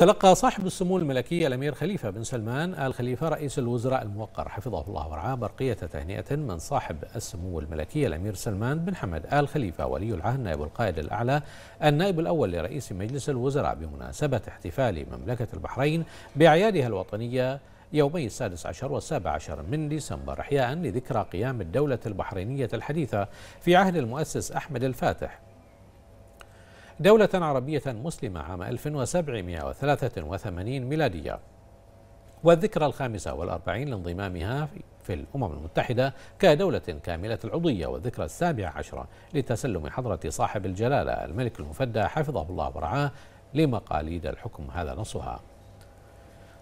تلقى صاحب السمو الملكي الأمير خليفة بن سلمان آل خليفة رئيس الوزراء الموقر حفظه الله ورعاه برقية تهنئة من صاحب السمو الملكي الأمير سلمان بن حمد آل خليفة ولي العهد نائب القائد الأعلى النائب الأول لرئيس مجلس الوزراء بمناسبة احتفال مملكة البحرين بأعيادها الوطنية يومي السادس عشر والسابع عشر من ديسمبر إحياء لذكرى قيام الدولة البحرينية الحديثة في عهد المؤسس أحمد الفاتح دولة عربية مسلمة عام 1783 ميلادية والذكرى الخامسة والأربعين لانضمامها في الأمم المتحدة كدولة كاملة العضوية والذكرى السابعة عشرة لتسلم حضرة صاحب الجلالة الملك المفدى حفظه الله ورعاه لمقاليد الحكم هذا نصها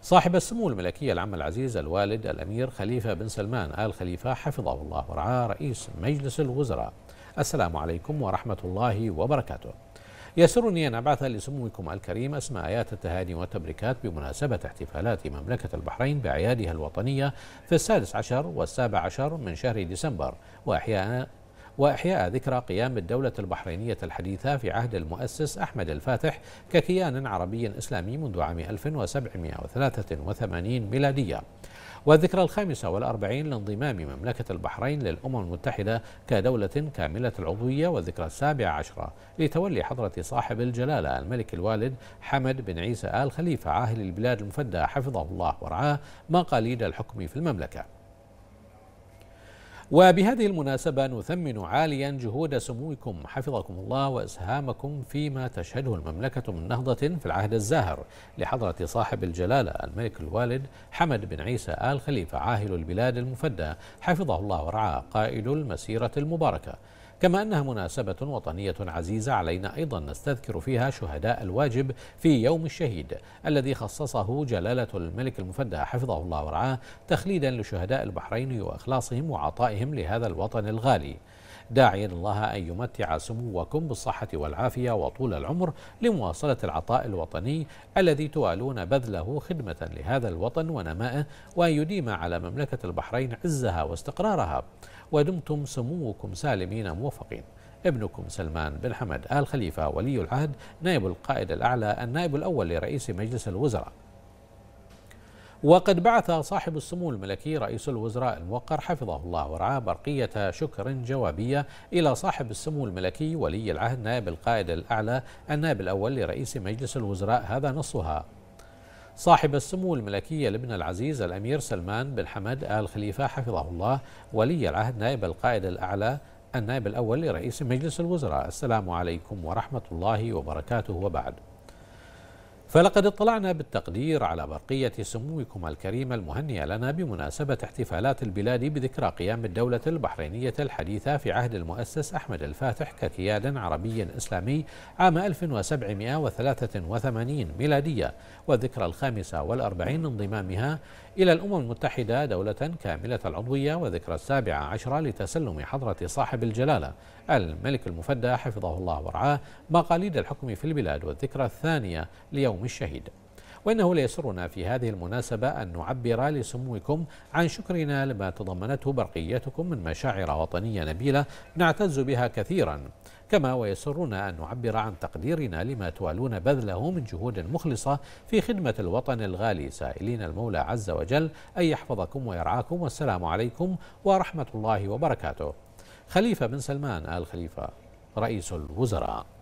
صاحب السمو الملكية العم العزيز الوالد الأمير خليفة بن سلمان آل خليفة حفظه الله ورعاه رئيس مجلس الوزراء السلام عليكم ورحمة الله وبركاته يسرني أن أبعث لسموكم الكريم أسماء آيات التهاني والتبريكات بمناسبة احتفالات مملكة البحرين بأعيادها الوطنية في السادس عشر والسابع عشر من شهر ديسمبر وإحياء وإحياء ذكرى قيام الدولة البحرينية الحديثة في عهد المؤسس أحمد الفاتح ككيان عربي إسلامي منذ عام 1783 ميلادية والذكرى الخامسة والأربعين لانضمام مملكة البحرين للأمم المتحدة كدولة كاملة العضوية والذكرى السابعة عشرة لتولي حضرة صاحب الجلالة الملك الوالد حمد بن عيسى آل خليفة عاهل البلاد المفدى حفظه الله ورعاه مقاليد الحكم في المملكة وبهذه المناسبة نثمن عاليا جهود سموكم حفظكم الله وإسهامكم فيما تشهده المملكة من نهضة في العهد الزاهر لحضرة صاحب الجلالة الملك الوالد حمد بن عيسى آل خليفة عاهل البلاد المفدى حفظه الله ورعاه قائد المسيرة المباركة كما أنها مناسبة وطنية عزيزة علينا أيضا نستذكر فيها شهداء الواجب في يوم الشهيد الذي خصصه جلالة الملك المفدى حفظه الله ورعاه تخليدا لشهداء البحرين وإخلاصهم وعطائهم لهذا الوطن الغالي داعيا الله أن يمتع سموكم بالصحة والعافية وطول العمر لمواصلة العطاء الوطني الذي توالون بذله خدمة لهذا الوطن ونمائه وأن يديم على مملكة البحرين عزها واستقرارها ودمتم سموكم سالمين موفقين ابنكم سلمان بن حمد آل خليفة ولي العهد نائب القائد الأعلى النائب الأول لرئيس مجلس الوزراء وقد بعث صاحب السمو الملكي رئيس الوزراء الموقر حفظه الله ورعاه برقية شكر جوابية إلى صاحب السمو الملكي ولي العهد نائب القائد الأعلى النائب الأول لرئيس مجلس الوزراء هذا نصها صاحب السمو الملكي لابن العزيز الأمير سلمان بن حمد آل خليفة حفظه الله ولي العهد نائب القائد الأعلى النائب الأول لرئيس مجلس الوزراء السلام عليكم ورحمة الله وبركاته وبعد فلقد اطلعنا بالتقدير على برقية سموكم الكريمة المهنية لنا بمناسبة احتفالات البلاد بذكرى قيام الدولة البحرينية الحديثة في عهد المؤسس أحمد الفاتح ككياد عربي إسلامي عام 1783 ميلادية والذكرى الخامسة والأربعين انضمامها إلى الأمم المتحدة دولة كاملة العضوية وذكرى السابعة عشرة لتسلم حضرة صاحب الجلالة الملك المفدى حفظه الله ورعاه مقاليد الحكم في البلاد والذكرى الثانية ليوم يوم الشهيد وإنه ليسرنا في هذه المناسبة أن نعبر لسموكم عن شكرنا لما تضمنته برقيتكم من مشاعر وطنية نبيلة نعتز بها كثيرا كما ويسرنا أن نعبر عن تقديرنا لما توالون بذله من جهود مخلصة في خدمة الوطن الغالي سائلين المولى عز وجل أن يحفظكم ويرعاكم والسلام عليكم ورحمة الله وبركاته خليفة بن سلمان آل خليفة رئيس الوزراء